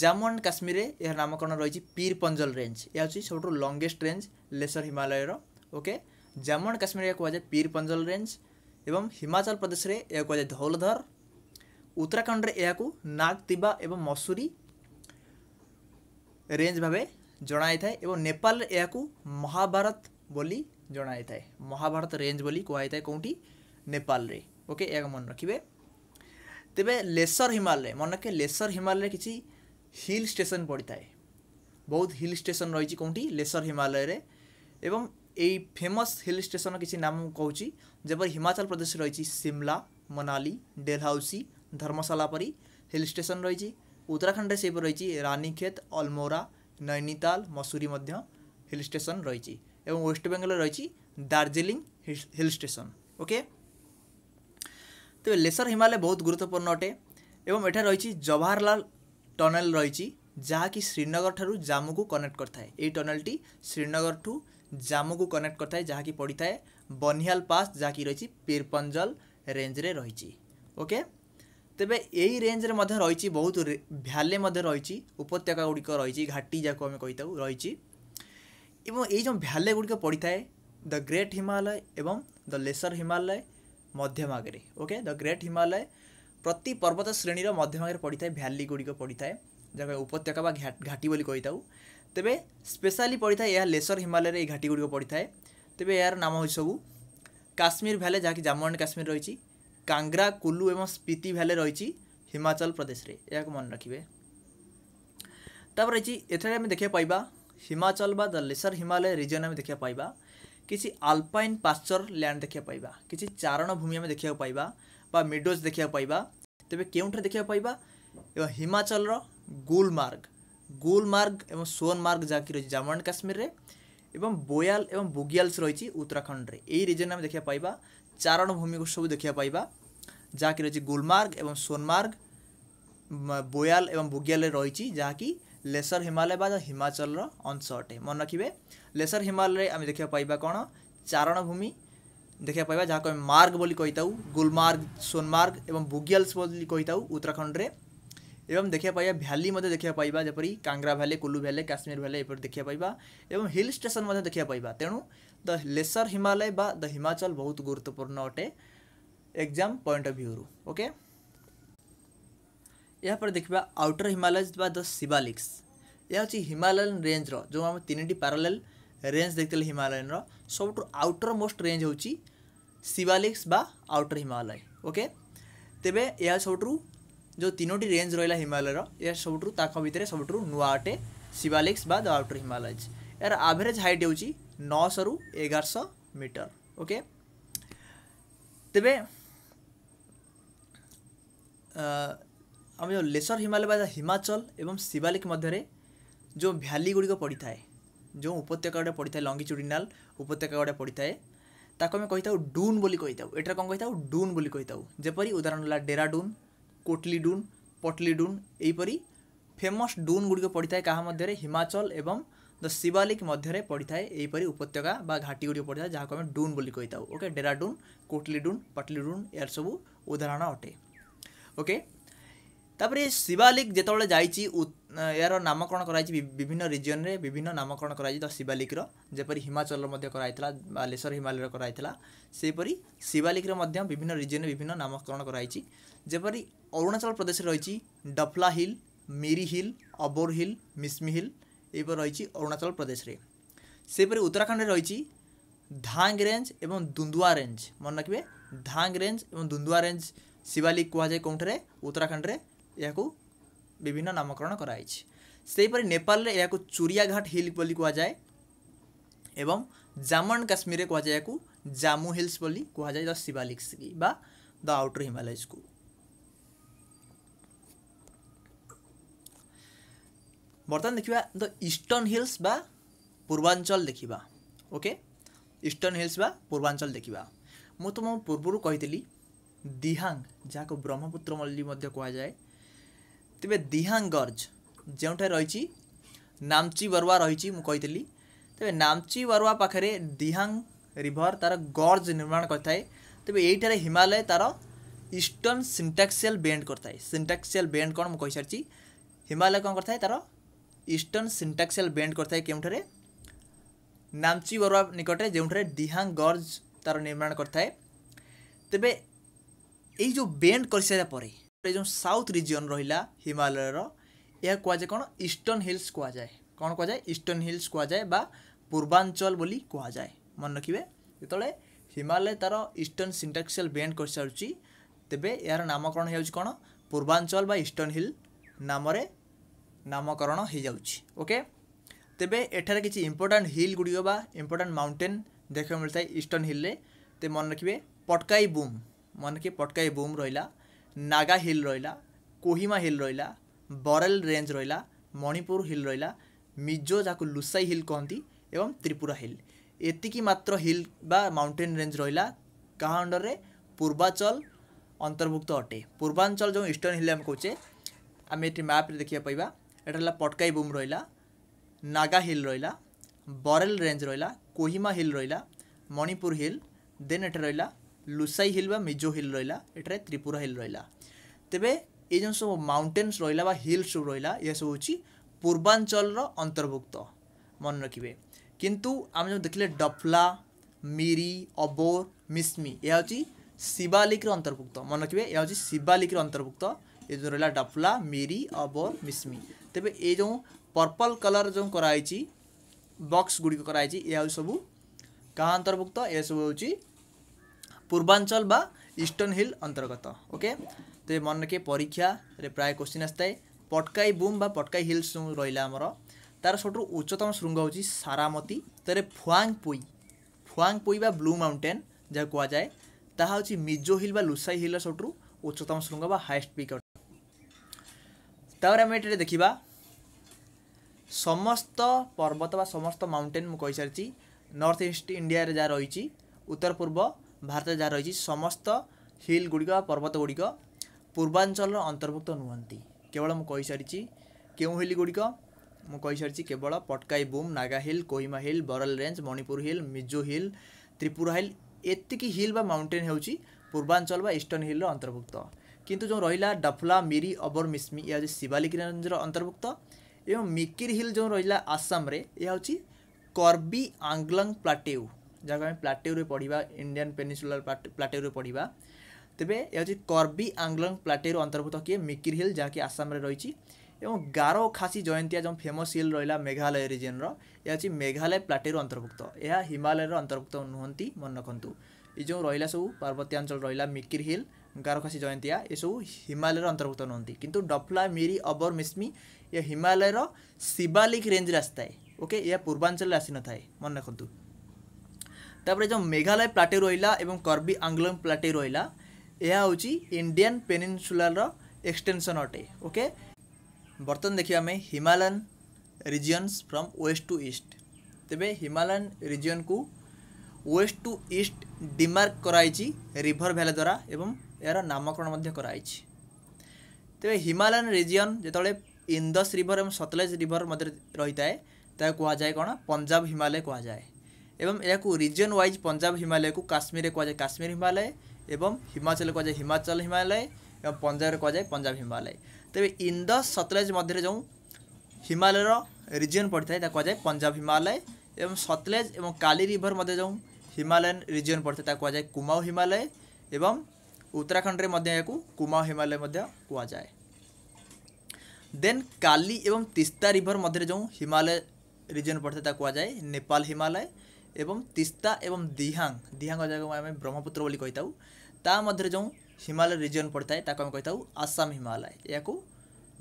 ଜାମ୍ମୁ ଆଣ୍ଡ କାଶ୍ମୀରରେ ଏହାର ନାମକରଣ ରହିଛି ପୀର ପଞ୍ଜଲ ରେଞ୍ଜ ଏହା ହେଉଛି ସବୁଠୁ ଲଙ୍ଗେଷ୍ଟ ରେଞ୍ଜ ଲେସର ହିମାଳୟର ଓକେ ଜାମ୍ମୁ ଆଣ୍ଡ କାଶ୍ମୀର ଏହା କୁହାଯାଏ ପୀର ପଞ୍ଜଲ ରେଞ୍ଜ ଏବଂ ହିମାଚଳ ପ୍ରଦେଶରେ ଏହା କୁହାଯାଏ ଧୌଲଧର ଉତ୍ତରାଖଣ୍ଡରେ ଏହାକୁ ନାଗତିବା ଏବଂ ମସୁରୀ ରେଞ୍ଜ ଭାବେ ଜଣାଯାଇଥାଏ ଏବଂ ନେପାଳରେ ଏହାକୁ ମହାଭାରତ ବୋଲି ଜଣା ଯାଇଥାଏ ମହାଭାରତ ରେଞ୍ଜ ବୋଲି କୁହାଯାଇଥାଏ କେଉଁଠି ନେପାଳରେ ଓକେ ଏହାକୁ ମନେ ରଖିବେ ତେବେ ଲେସର ହିମାଲୟରେ ମନେ ରଖିବେ ଲେସର ହିମାଲୟରେ କିଛି ହିଲ୍ ଷ୍ଟେସନ୍ ପଡ଼ିଥାଏ ବହୁତ ହିଲ୍ ଷ୍ଟେସନ୍ ରହିଛି କେଉଁଠି ଲେସର ହିମାଲୟରେ ଏବଂ এই ফেমস হিল স্টেশন কিছু নাম কৌছি যেপরি হিমাচল প্রদেশ রয়েছে সিমলা মনালি ডেলহাউসি ধর্মশালা পরি হিল স্টেশন রয়েছে উত্তরাখণ্ডে সেইপরি রয়েছে রানীক্ষেত অলমোরা নৈনিতাল মসুরি মধ্য হিল স্টেশন রয়েছে এবং ওয়েস্ট বেঙ্গলে রয়েছে দার্জিলিং হিল স্টেশন ওকে তবে লেসর হিমালয় বহুত গুরুত্বপূর্ণ অটে এবং এটা রয়েছে জওয়াহরলাল টনেল রয়েছে ଯାହାକି ଶ୍ରୀନଗର ଠାରୁ ଜାମ୍ମୁକୁ କନେକ୍ଟ କରିଥାଏ ଏହି ଟନେଲଟି ଶ୍ରୀନଗରଠୁ ଜାମ୍ମୁକୁ କନେକ୍ଟ କରିଥାଏ ଯାହାକି ପଡ଼ିଥାଏ ବନିହାଲ ପାସ୍ ଯାହାକି ରହିଛି ପିରପଞ୍ଜଲ ରେଞ୍ଜରେ ରହିଛି ଓକେ ତେବେ ଏହି ରେଞ୍ଜରେ ମଧ୍ୟ ରହିଛି ବହୁତ ଭ୍ୟାଲି ମଧ୍ୟ ରହିଛି ଉପତ୍ୟକା ଗୁଡ଼ିକ ରହିଛି ଘାଟି ଯାହାକୁ ଆମେ କହିଥାଉ ରହିଛି ଏବଂ ଏଇ ଯେଉଁ ଭ୍ୟାଲି ଗୁଡ଼ିକ ପଡ଼ିଥାଏ ଦ ଗ୍ରେଟ୍ ହିମାଳୟ ଏବଂ ଦ ଲେସର ହିମାଳୟ ମଧ୍ୟମାଗରେ ଓକେ ଦ ଗ୍ରେଟ୍ ହିମାଳୟ ପ୍ରତି ପର୍ବତ ଶ୍ରେଣୀର ମଧ୍ୟମାଗରେ ପଡ଼ିଥାଏ ଭ୍ୟାଲି ଗୁଡ଼ିକ ପଡ଼ିଥାଏ ଯାହାକୁ ଉପତ୍ୟକା ବା ଘାଟି ବୋଲି କହିଥାଉ ତେବେ ସ୍ପେଶାଲି ପଡ଼ିଥାଏ ଏହା ଲେସର ହିମାଳୟରେ ଏହି ଘାଟି ଗୁଡ଼ିକ ପଡ଼ିଥାଏ ତେବେ ଏହାର ନାମ ହେଉଛି ସବୁ କାଶ୍ମୀର ଭ୍ୟାଲି ଯାହାକି ଜାମ୍ମୁ ଆଣ୍ଡ କାଶ୍ମୀର ରହିଛି କାଙ୍ଗ୍ରା କୁଲୁ ଏବଂ ସ୍ପିତି ଭ୍ୟାଲି ରହିଛି ହିମାଚଳ ପ୍ରଦେଶରେ ଏହାକୁ ମନେ ରଖିବେ ତାପରେ ରହିଛି ଏଥିରେ ଆମେ ଦେଖିବାକୁ ପାଇବା हिमाचल बा द लेसर हिमालय रिजन आम देखा पाइबा किसी आल्पाइन पाश्चर लैंड देखा पाइबा किसी चारण भूमि आम देखा पाइबा बा मिडोज देखा पाइबा तेरे क्योंठे देखा पाइबा हिमाचल गुलमार्ग गुलमार्ग एवं सोनमार्ग जहाँकि रही जम्मू एंड काश्मीर एवं बोयाल एवं बुगियाल्स रही उत्तराखंड यही रिजन आम देखा पाइबा चारण भूमि को सब देखा पाइबा जहाँकि रही गुलमार्ग एवं सोनमार्ग बोयाल एवं बुगियाल रही जहाँकि ଲେସର ହିମାଳୟ ବା ହିମାଚଳର ଅଂଶ ଅଟେ ମନେ ରଖିବେ ଲେସର ହିମାଳୟରେ ଆମେ ଦେଖିବାକୁ ପାଇବା କ'ଣ ଚାରଣଭୂମି ଦେଖିବାକୁ ପାଇବା ଯାହାକୁ ଆମେ ମାର୍ଗ ବୋଲି କହିଥାଉ ଗୁଲମାର୍ଗ ସୋନମାର୍ଗ ଏବଂ ବୁଗିଆଲ୍ସ ବୋଲି କହିଥାଉ ଉତ୍ତରାଖଣ୍ଡରେ ଏବଂ ଦେଖିବାକୁ ପାଇବା ଭ୍ୟାଲି ମଧ୍ୟ ଦେଖିବାକୁ ପାଇବା ଯେପରି Kangra valley Kullu valley Kashmir valley ଏପରି ଦେଖିବାକୁ ପାଇବା ଏବଂ ହିଲ୍ ଷ୍ଟେସନ୍ ମଧ୍ୟ ଦେଖିବାକୁ ପାଇବା ତେଣୁ ଦ ଲେସର ହିମାଳୟ ବା ଦ ହିମାଚଳ ବହୁତ ଗୁରୁତ୍ୱପୂର୍ଣ୍ଣ ଅଟେ ଏକ୍ଜାମ୍ ପଏଣ୍ଟ ଅଫ୍ ଭ୍ୟୁରୁ ଓକେ यहाँ देखा आउटर हिमालय द शिवालिक्स यह अच्छी हिमालयन रेंजर जो आम तीन पारालाल रेज देखते हिमालयन रब आउटर मोस्ट रेज हूँ शिवालिक्स आउटर हिमालय ओके तेब यह सब तो तो, जो तीनो रेज रहा हिमालयर यह सब तो भितर सब नुआ अटे शिवालिक्स द आउटर हिमालय यार आभरेज हाइट हूँ नौश रु एगार मीटर ओके तेब ଆମେ ଯେଉଁ ଲେସର୍ ହିମାଳୟ ବା ହିମାଚଳ ଏବଂ ଶିବାଲିକ୍ ମଧ୍ୟରେ ଯେଉଁ ଭ୍ୟାଲି ଗୁଡ଼ିକ ପଡ଼ିଥାଏ ଯେଉଁ ଉପତ୍ୟକା ଗୁଡ଼େ ପଡ଼ିଥାଏ ଲଙ୍ଗିଚୁଡ଼ିନାଲ୍ ଉପତ୍ୟକା ଗୁଡ଼େ ପଡ଼ିଥାଏ ତାକୁ ଆମେ କହିଥାଉ ଡୁନ୍ ବୋଲି କହିଥାଉ ଏଠାରେ କ'ଣ କହିଥାଉ ଡୁନ୍ ବୋଲି କହିଥାଉ ଯେପରି ଉଦାହରଣ ହେଲା ଡେରାଡୁନ୍ କୋଟଲି ଡୁନ୍ ପଟଲି ଡୁନ୍ ଏହିପରି ଫେମସ୍ ଡୁନ୍ ଗୁଡ଼ିକ ପଡ଼ିଥାଏ କାହା ମଧ୍ୟରେ ହିମାଚଳ ଏବଂ ଦ ଶିବାଲିକ୍ ମଧ୍ୟରେ ପଡ଼ିଥାଏ ଏହିପରି ଉପତ୍ୟକା ବା ଘାଟି ଗୁଡ଼ିକ ପଡ଼ିଥାଏ ଯାହାକୁ ଆମେ ଡୁନ୍ ବୋଲି କହିଥାଉ ଓକେ ଡେରାଡୁନ୍ କୋଟଲି ଡୁନ୍ ପଟଲି ଡୁନ୍ ଏହାର ସବୁ ଉଦାହରଣ ଅଟେ ଓକେ ତାପରେ ଶିବାଲିକ୍ ଯେତେବେଳେ ଯାଇଛି ଏହାର ନାମକରଣ କରାଯାଇଛି ବିଭିନ୍ନ ରିଜିଅନ୍ରେ ବିଭିନ୍ନ ନାମକରଣ କରାଯାଇଛି ତ ଶିବାଲିକ୍ର ଯେପରି ହିମାଚଳର ମଧ୍ୟ କରାଯାଇଥିଲା ବାଲେଶ୍ୱର ହିମାଳୟର କରାଯାଇଥିଲା ସେହିପରି ଶିବାଲିକ୍ର ମଧ୍ୟ ବିଭିନ୍ନ ରିଜିଅନ୍ରେ ବିଭିନ୍ନ ନାମକରଣ କରାଯାଇଛି ଯେପରି ଅରୁଣାଚଳ ପ୍ରଦେଶରେ ରହିଛି Dafla hill Miri hill Abor hill Mishmi hill ଏହିପରି ରହିଛି ଅରୁଣାଚଳ ପ୍ରଦେଶରେ ସେହିପରି ଉତ୍ତରାଖଣ୍ଡରେ ରହିଛି ଧାଙ୍ଗ ରେଞ୍ଜ ଏବଂ ଦୁନ୍ଦୁଆ ରେଞ୍ଜ ମନେ ରଖିବେ ଧାଙ୍ଗ ରେଞ୍ଜ ଏବଂ ଦୁନ୍ଦୁଆ ରେଞ୍ଜ ଶିବାଲିକ କୁହାଯାଏ କେଉଁଠାରେ ଉତ୍ତରାଖଣ୍ଡରେ ଏହାକୁ ବିଭିନ୍ନ ନାମକରଣ କରାଯାଇଛି ସେହିପରି ନେପାଳରେ ଏହାକୁ ଚୁରିଆଘାଟ ହିଲ୍ ବୋଲି କୁହାଯାଏ ଏବଂ ଜାମ୍ମୁ ଆଣ୍ଡ କାଶ୍ମୀରରେ କୁହାଯାଏ ଏହାକୁ ଜାମ୍ମୁ ହିଲ୍ସ ବୋଲି କୁହାଯାଏ ଦ ଶିବାଲିକ୍ସ ବା ଦ ଆଉଟର ହିମାଲୟଜକୁ ବର୍ତ୍ତମାନ ଦେଖିବା ଦ ଇଷ୍ଟର୍ଣ୍ଣ ହିଲ୍ସ ବା ପୂର୍ବାଞ୍ଚଳ ଦେଖିବା ଓକେ ଇଷ୍ଟର୍ଣ୍ଣ ହିଲ୍ସ ବା ପୂର୍ବାଞ୍ଚଳ ଦେଖିବା ମୁଁ ତ ତୁମ ପୂର୍ବରୁ କହିଥିଲି ଦିହାଙ୍ଗ ଯାହାକୁ ବ୍ରହ୍ମପୁତ୍ର ମଲ୍ଲୀ ମଧ୍ୟ କୁହାଯାଏ ତେବେ ଦିହାଙ୍ଗର୍ଜ ଯେଉଁଠାରେ ରହିଛି ନାମଚି ବରୁଆ ରହିଛି ମୁଁ କହିଥିଲି ତେବେ ନାମଚି ବରୁଆ ପାଖରେ ଦିହାଙ୍ଗ ରିଭର ତା'ର ଗର୍ଜ ନିର୍ମାଣ କରିଥାଏ ତେବେ ଏଇଠାରେ ହିମାଳୟ ତା'ର ଇଷ୍ଟର୍ଣ୍ଣ ସିଣ୍ଟାକ୍ସିଆଲ ବେଣ୍ଡ କରିଥାଏ ସିଣ୍ଟାକ୍ସିଆଲ ବେଣ୍ଡ କ'ଣ ମୁଁ କହିସାରିଛି ହିମାଳୟ କ'ଣ କରିଥାଏ ତା'ର ଇଷ୍ଟର୍ଣ୍ଣ ସିଣ୍ଟାକ୍ସିଆଲ ବେଣ୍ଡ କରିଥାଏ କେଉଁଠାରେ ନାମଚି ବରୁଆ ନିକଟରେ ଯେଉଁଠାରେ ଦିହାଙ୍ଗ ଗର୍ଜ ତା'ର ନିର୍ମାଣ କରିଥାଏ ତେବେ ଏଇ ଯେଉଁ ବେଣ୍ଡ କରିସାରିବା ପରେ ଏ ଯେଉଁ ସାଉଥ୍ ରିଜିଅନ୍ ରହିଲା ହିମାଳୟର ଏହା କୁହାଯାଏ କ'ଣ ଇଷ୍ଟର୍ଣ୍ଣ ହିଲ୍ସ କୁହାଯାଏ କ'ଣ କୁହାଯାଏ ଇଷ୍ଟର୍ଣ୍ଣ ହିଲ୍ସ କୁହାଯାଏ ବା ପୂର୍ବାଞ୍ଚଳ ବୋଲି କୁହାଯାଏ ମନେ ରଖିବେ ଯେତେବେଳେ ହିମାଳୟ ତା'ର ଇଷ୍ଟର୍ଣ୍ଣ ସିଣ୍ଟାକ୍ସିଆଲ୍ ବେଣ୍ଡ କରିସାରୁଛି ତେବେ ଏହାର ନାମକରଣ ହେଉଛି କ'ଣ ପୂର୍ବାଞ୍ଚଳ ବା ଇଷ୍ଟର୍ଣ୍ଣ ହିଲ୍ ନାମରେ ନାମକରଣ ହୋଇଯାଉଛି ଓକେ ତେବେ ଏଠାରେ କିଛି ଇମ୍ପୋର୍ଟାଣ୍ଟ ହିଲ୍ ଗୁଡ଼ିକ ବା ଇମ୍ପୋର୍ଟାଣ୍ଟ ମାଉଣ୍ଟେନ୍ ଦେଖିବାକୁ ମିଳିଥାଏ ଇଷ୍ଟର୍ଣ୍ଣ ହିଲ୍ରେ ତେବେ ମନେ ରଖିବେ ପଟକାଇ ବୁମ୍ ମନେ ରଖିବେ ପଟକାଇ ବୁମ୍ ରହିଲା નાગા હિલ ରହିଲା କୋହିମା ହିଲ୍ ରହିଲା ବରେଲ ରେଞ୍ଜ ରହିଲା ମଣିପୁର ହିଲ୍ ରହିଲା ମିଜୋ ଯାହାକୁ ଲୁସାଇ ହିଲ୍ କହନ୍ତି ଏବଂ ତ୍ରିପୁରା ହିଲ୍ ଏତିକି ମାତ୍ର ହିଲ୍ ବା ମାଉଣ୍ଟେନ୍ ରେଞ୍ଜ ରହିଲା କାହା ଅଣ୍ଡରରେ ପୂର୍ବାଚଳ ଅନ୍ତର୍ଭୁକ୍ତ ଅଟେ ପୂର୍ବାଞ୍ଚଳ ଯେଉଁ ଇଷ୍ଟର୍ଣ୍ଣ ହିଲ୍ ଆମେ କହୁଛେ ଆମେ ଏଠି ମ୍ୟାପ୍ରେ ଦେଖିବା ପାଇବା ଏଇଟା ହେଲା ପଟକାଇ ବୁମ୍ ରହିଲା ନାଗା ହିଲ୍ ରହିଲା ବରେଲ ରେଞ୍ଜ ରହିଲା କୋହିମା ହିଲ୍ ରହିଲା ମଣିପୁର ହିଲ୍ ଦେନ୍ ଏଠି ରହିଲା লুসাই হিল বা মিজো হিল রহিলা এটারে ত্রিপুরা হিল রহিলা তেবে এই যে সব মাউন্টেন্স রহিলা বা হিল সব রহিলা এসব হচ্ছে পূর্বাঞ্চলর অন্তর্ভুক্ত মনে রাখবে কিন্তু আমি যে দেখলে ডফলা মিরি অবোর মিসমি এ হচ্ছে শিবালিকর অন্তর্ভুক্ত মনে রাখবে এ হচ্ছে শিবালিকর অন্তর্ভুক্ত ଏ ଯେଉଁ ରହିଲା ଡଫ୍ଲା ମିରି ଅବର ମିସ୍ମି ତେବେ ଏ ଯେଉଁ ପର୍ପଲ୍ କଲର୍ ଯେଉଁ କରାହେଇଛି ବକ୍ସ ଗୁଡ଼ିକ କରାହେଇଛି ଏହା ହେଉଛି ସବୁ କାହା ଅନ୍ତର୍ଭୁକ୍ତ ଏସବୁ ହେଉଛି পূর্বাঞ্চল বা ইস্টার্ন হিল অন্তর্গত ওকে তো মনে রাখি পরীক্ষার প্রায় কোশ্চিন আসিথায় পটকাই বুম বা পটকাই হিলস ଯେଉଁ ରହିଲା ଆମର ତା'ର ସବୁଠୁ ଉଚ୍ଚତମ ଶୃଙ୍ଗ ହେଉଛି ସାରାମତୀ ତା'ର ଫୁଆଙ୍ଗ ପୋଇ ଫୁଆଙ୍ଗ ପୋଇ ବା ବ୍ଲୁ ମାଉଣ୍ଟେନ୍ ଯାହା କୁହାଯାଏ ତାହା ହେଉଛି ମିଜୋ ହିଲ୍ ବା ଲୁସାଇ ହିଲ୍ର ସବୁଠୁ ଉଚ୍ଚତମ ଶୃଙ୍ଗ ବା ହାଏଷ୍ଟ ପିକ୍ ଅଟେ ତାପରେ ଆମେ ଏଠାରେ ଦେଖିବା ସମସ୍ତ ପର୍ବତ ବା ସମସ୍ତ ମାଉଣ୍ଟେନ୍ ମୁଁ କହିସାରିଛି ନର୍ଥ ଇଷ୍ଟ ଇଣ୍ଡିଆରେ ଯାହା ରହିଛି ଉତ୍ତର ପୂର୍ବ ଭାରତରେ ଯାହା ରହିଛି ସମସ୍ତ ହିଲ୍ ଗୁଡ଼ିକ ବା ପର୍ବତ ଗୁଡ଼ିକ ପୂର୍ବାଞ୍ଚଳର ଅନ୍ତର୍ଭୁକ୍ତ ନୁହନ୍ତି କେବଳ ମୁଁ କହିସାରିଛି କେଉଁ ହିଲ୍ ଗୁଡ଼ିକ ମୁଁ କହିସାରିଛି କେବଳ Patkai Bum Naga hill Kohima hill Barail range Manipur hill Mizo hill Tripura hill ଏତିକି ହିଲ୍ ବା ମାଉଣ୍ଟେନ୍ ହେଉଛି ପୂର୍ବାଞ୍ଚଳ ବା ଇଷ୍ଟର୍ଣ୍ଣ ହିଲ୍ର ଅନ୍ତର୍ଭୁକ୍ତ କିନ୍ତୁ ଯେଉଁ ରହିଲା ଡଫଲା ମିରି ଅବର ମିସ୍ମି ଏହା ହେଉଛି ଶିବାଲିକ ରେଞ୍ଜର ଅନ୍ତର୍ଭୁକ୍ତ ଏବଂ ମିକିର ହିଲ୍ ଯେଉଁ ରହିଲା ଆସାମରେ ଏହା ହେଉଛି କର୍ବି ଆଙ୍ଗଲଙ୍ଗ ପ୍ଲାଟେଉ ଯାହାକୁ ଆମେ ପ୍ଲାଟେଉରେ ପଢ଼ିବା ଇଣ୍ଡିଆନ୍ ପେନିସୁଲାର ପ୍ଲାଟେଉରେ ପଢ଼ିବା ତେବେ ଏହା ହେଉଛି କର୍ବି ଆଙ୍ଗଲଙ୍ଗ ପ୍ଲାଟେଉର ଅନ୍ତର୍ଭୁକ୍ତ କିଏ ମିକିର ହିଲ୍ ଯାହାକି ଆସାମରେ ରହିଛି এবং গারো খাসি জয়ন্তিয়া যেমন ফেমস হিল রহিলা মেঘালয় রিজিয়নর এ হচ্ছে মেঘালয় প্লাটের অন্তর্ভুক্ত এ হিমালয়ের অন্তর্ভুক্ত নুহতি মনে রাখতু এই যে রহিলা সব পার্বত্যাঞ্চল রহিলা মিকির হিল গারো খাসি জয়ন্তিয়া এসব হিমালয়ের অন্তর্ভুক্ত নুহতি কিন্তু ডফলা মিরি অবর মিসমি এ হিমালয়ের শিবালিক রেঞ্জরে আসিথায় ওকে এ পূর্বাঞ্চলের আসি নথায় মনে রাখতু ତାପରେ ଯେଉଁ ମେଘାଳୟ ପ୍ଲାଟୁ ରହିଲା ଏବଂ କର୍ବି ଆଙ୍ଗଲଙ୍ଗ ପ୍ଲାଟୁ ରହିଲା ଏହା ହେଉଛି ଇଣ୍ଡିଆନ୍ ପେନିନସୁଲାର ଏକ୍ସଟେନସନ୍ ଅଟେ ଓକେ ବର୍ତ୍ତମାନ ଦେଖିବା ଆମେ Himalayan regions from west to east ତେବେ ହିମାଲୟନ୍ ରିଜିଅନ୍କୁ ୱେଷ୍ଟ ଟୁ ଇଷ୍ଟ ଡିମାର୍କ କରାଯାଇଛି ରିଭର ଭ୍ୟାଲି ଦ୍ୱାରା ଏବଂ ଏହାର ନାମକରଣ ମଧ୍ୟ କରାଯାଇଛି ତେବେ ହିମାଲୟନ୍ ରିଜିଅନ୍ ଯେତେବେଳେ ଇନ୍ଦସ୍ ରିଭର ଏବଂ ସତଲେଜ ରିଭର ମଧ୍ୟରେ ରହିଥାଏ ତାହା କୁହାଯାଏ କ'ଣ ପଞ୍ଜାବ ହିମାଲୟ କୁହାଯାଏ ଏବଂ ଏହାକୁ ରିଜିଅନ୍ ୱାଇଜ୍ ପଞ୍ଜାବ ହିମାଳୟକୁ କାଶ୍ମୀରରେ କୁହାଯାଏ କାଶ୍ମୀର ହିମାଳୟ ଏବଂ ହିମାଚଳ କୁହାଯାଏ ହିମାଚଳ ହିମାଳୟ ଏବଂ ପଞ୍ଜାବରେ କୁହାଯାଏ ପଞ୍ଜାବ ହିମାଳୟ ତେବେ ଇନ୍ଦସ୍ ସତଲେଜ ମଧ୍ୟରେ ଯେଉଁ ହିମାଳୟର ରିଜିଅନ୍ ପଡ଼ିଥାଏ ତାକୁ କୁହାଯାଏ ପଞ୍ଜାବ ହିମାଳୟ ଏବଂ ସତଲେଜ ଏବଂ କାଲି ରିଭର ମଧ୍ୟ ଯେଉଁ ହିମାଲୟନ୍ ରିଜିଅନ୍ ପଡ଼ିଥାଏ ତାକୁ କୁହାଯାଏ କୁମାଓ ହିମାଳୟ ଏବଂ ଉତ୍ତରାଖଣ୍ଡରେ ମଧ୍ୟ ଏହାକୁ କୁମାଓ ହିମାଳୟ ମଧ୍ୟ କୁହାଯାଏ ଦେନ୍ କାଲି ଏବଂ ତିସ୍ତା ରିଭର ମଧ୍ୟରେ ଯେଉଁ ହିମାଳୟ ରିଜିଅନ୍ ପଡ଼ିଥାଏ ତାକୁ କୁହାଯାଏ ନେପାଳ ହିମାଳୟ ଏବଂ ତିସ୍ତା ଏବଂ ଦିହାଙ୍ଗ ଦିହାଙ୍ଗ ଜାଗାକୁ ଆମେ ବ୍ରହ୍ମପୁତ୍ର ବୋଲି କହିଥାଉ ତା ମଧ୍ୟରେ ଯେଉଁ ହିମାଳୟ ରିଜିଅନ୍ ପଡ଼ିଥାଏ ତାକୁ ଆମେ କହିଥାଉ ଆସାମ ହିମାଳୟ ଏହାକୁ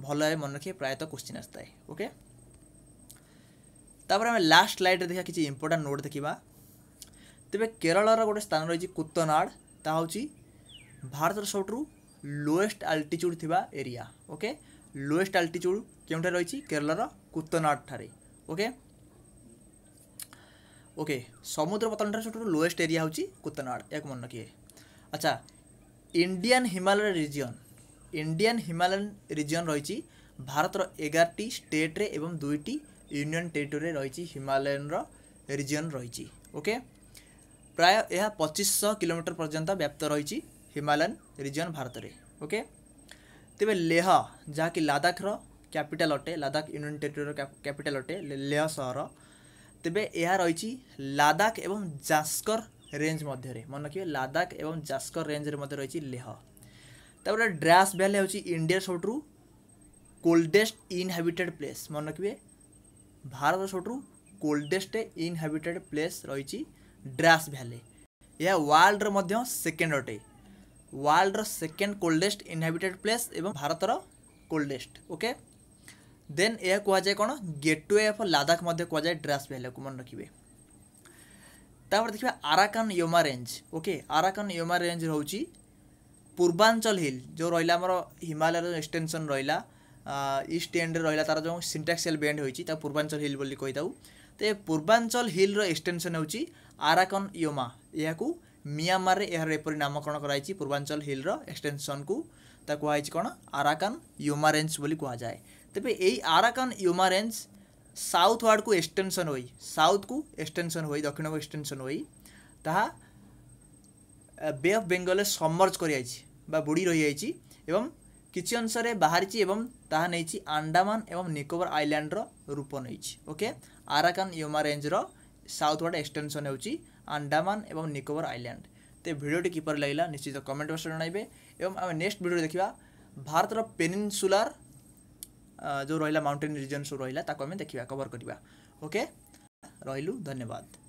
ଭଲ ଭାବେ ମନେ ରଖି ପ୍ରାୟତଃ କୋଶ୍ଚିନ୍ ଆସିଥାଏ ଓକେ ତାପରେ ଆମେ ଲାଷ୍ଟ ସ୍ଲାଇଡ଼୍ରେ ଦେଖିବା କିଛି ଇମ୍ପୋର୍ଟାଣ୍ଟ ନୋଟ୍ ଦେଖିବା ତେବେ କେରଳର ଗୋଟେ ସ୍ଥାନ ରହିଛି କୁତନାଡ଼ ତାହା ହେଉଛି ଭାରତର ସବୁଠାରୁ ଲୋଏଷ୍ଟ ଆଲ୍ଟିଚ୍ୟୁଡ଼୍ ଥିବା ଏରିଆ ଓକେ ଲୋଏଷ୍ଟ ଆଲ୍ଟିଚ୍ୟୁଡ଼୍ କେଉଁଠାରେ ରହିଛି କେରଳର କୁତନାଡ଼ ଠାରେ ଓକେ ওকে সমুদ্র পতনটার ସବୁଠୁ ଲୋଏଷ୍ଟ ଏରିଆ ହେଉଛି କୁତନାଡ଼ ଏହାକୁ ମନେ ରଖିବେ ଆଚ୍ଛା Indian Himalaya region Indian Himalayan region ରହିଛି ଭାରତର ଏଗାରଟି ଷ୍ଟେଟ୍ରେ ଏବଂ ଦୁଇଟି ୟୁନିୟନ୍ ଟେରିଟୋରିରେ ରହିଛି ହିମାଲୟନ୍ର ରିଜିଅନ୍ ରହିଛି ଓକେ ପ୍ରାୟ ଏହା ପଚିଶଶହ କିଲୋମିଟର ପର୍ଯ୍ୟନ୍ତ ବ୍ୟାପ୍ତ ରହିଛି ହିମାଲୟନ୍ ରିଜିଅନ୍ ଭାରତରେ ଓକେ ତେବେ ଲେହ ଯାହାକି ଲାଦାଖର କ୍ୟାପିଟାଲ୍ ଅଟେ ଲାଦାଖ ୟୁନିୟନ୍ ଟେରିଟୋରିର କ୍ୟାପିଟାଲ୍ ଅଟେ ଲେହ ସହର ତେବେ ଏହା ରହିଛି ଲାଦାଖ ଏବଂ ଜାସ୍କର ରେଞ୍ଜ ମଧ୍ୟରେ ମନେ ରଖିବେ ଲାଦାଖ ଏବଂ ଜାସ୍କର ରେଞ୍ଜରେ ମଧ୍ୟ ରହିଛି ଲେହ ତାପରେ ଡ୍ରାସ୍ ଭ୍ୟାଲି ହେଉଛି ଇଣ୍ଡିଆର ସବୁଠୁ କୋଲ୍ଡେଷ୍ଟ ଇନହାବିଟେଡ଼ ପ୍ଲେସ୍ ମନେ ରଖିବେ ଭାରତର ସବୁଠୁ କୋଲ୍ଡେଷ୍ଟ ଇନହାବିଟେଡ଼ ପ୍ଲେସ୍ ରହିଛି ଡ୍ରାସ୍ ଭ୍ୟାଲି ଏହା ୱାର୍ଲଡ଼ର ମଧ୍ୟ ସେକେଣ୍ଡ ଅଟେ ୱାର୍ଲଡ଼ର ସେକେଣ୍ଡ କୋଲ୍ଡେଷ୍ଟ ଇନହାବିଟେଡ଼ ପ୍ଲେସ୍ ଏବଂ ଭାରତର କୋଲ୍ଡେଷ୍ଟ ଓକେ ଦେନ୍ ଏହା କୁହାଯାଏ କ'ଣ ଗେଟ୍ ଗେଟୱେ ଅଫ୍ ଲାଦାଖ ମଧ୍ୟ କୁହାଯାଏ ଡ୍ରାସ୍ ଭ୍ୟାଲିକୁ ମନେ ରଖିବେ ତାପରେ ଦେଖିବା Arakan Yoma range okay Arakan Yoma range ରହୁଛି ପୂର୍ବାଞ୍ଚଳ ହିଲ୍ ଯେଉଁ ରହିଲା ଆମର ହିମାଳୟର ଏକ୍ସଟେନସନ୍ ରହିଲା ଇଷ୍ଟ ଏଣ୍ଡରେ ରହିଲା ତା'ର ଯେଉଁ ସିଣ୍ଟାକ୍ସିଆଲ୍ ବେଣ୍ଡ ହୋଇଛି ତାକୁ ପୂର୍ବାଞ୍ଚଳ ହିଲ୍ ବୋଲି କହିଥାଉ ତ ଏ ପୂର୍ବାଞ୍ଚଳ ହିଲ୍ର ଏକ୍ସଟେନସନ୍ ହେଉଛି ଆରାକନ୍ ୟୋମା ଏହାକୁ ମିଆଁମାରରେ ଏହାର ଏପରି ନାମକରଣ କରାଯାଇଛି ପୂର୍ବାଞ୍ଚଳ ହିଲ୍ର ଏକ୍ସଟେନସନ୍କୁ ତାକୁ କୁହାଯାଇଛି କ'ଣ ଆରାକାନ ୟୋମା ରେଞ୍ଜ ବୋଲି କୁହାଯାଏ ତେବେ ଏଇ ଆରାକାନ ୟୁମାରେନ୍ସ ସାଉଥ୍ ୱାର୍ଡ଼କୁ ଏକ୍ସଟେନସନ୍ ହୋଇ ସାଉଥ୍କୁ ଏକ୍ସଟେନସନ୍ ହୋଇ ଦକ୍ଷିଣକୁ ଏକ୍ସଟେନସନ୍ ହୋଇ ତାହା ବେ ଅଫ୍ ବେଙ୍ଗଲରେ ସମର୍ଜ କରିଯାଇଛି ବା ବୁଡ଼ି ରହିଯାଇଛି ଏବଂ କିଛି ଅଂଶରେ ବାହାରିଛି ଏବଂ ତାହା ନେଇଛି ଆଣ୍ଡାମାନ ଏବଂ ନିକୋବର ଆଇଲ୍ୟାଣ୍ଡର ରୂପ ନେଇଛି ଓକେ ଆରାକାନ ୟୁମା ରେଞ୍ଜର ସାଉଥ୍ ୱାର୍ଡ଼ ଏକ୍ସଟେନସନ୍ ହେଉଛି ଆଣ୍ଡାମାନ ଏବଂ ନିକୋବର ଆଇଲ୍ୟାଣ୍ଡ ତେ ଭିଡ଼ିଓଟି କିପରି ଲାଗିଲା ନିଶ୍ଚିତ କମେଣ୍ଟ ବକ୍ସରେ ଜଣାଇବେ ଏବଂ ଆମେ ନେକ୍ସଟ ଭିଡ଼ିଓରେ ଦେଖିବା ଭାରତର ପେନିନସୁଲାର ଯେଉଁ ରହିଲା ମାଉଣ୍ଟେନ୍ ରିଜନ୍ ସବୁ ରହିଲା ତାକୁ ଆମେ ଦେଖିବା କଭର୍ କରିବା ଓକେ ରହିଲୁ ଧନ୍ୟବାଦ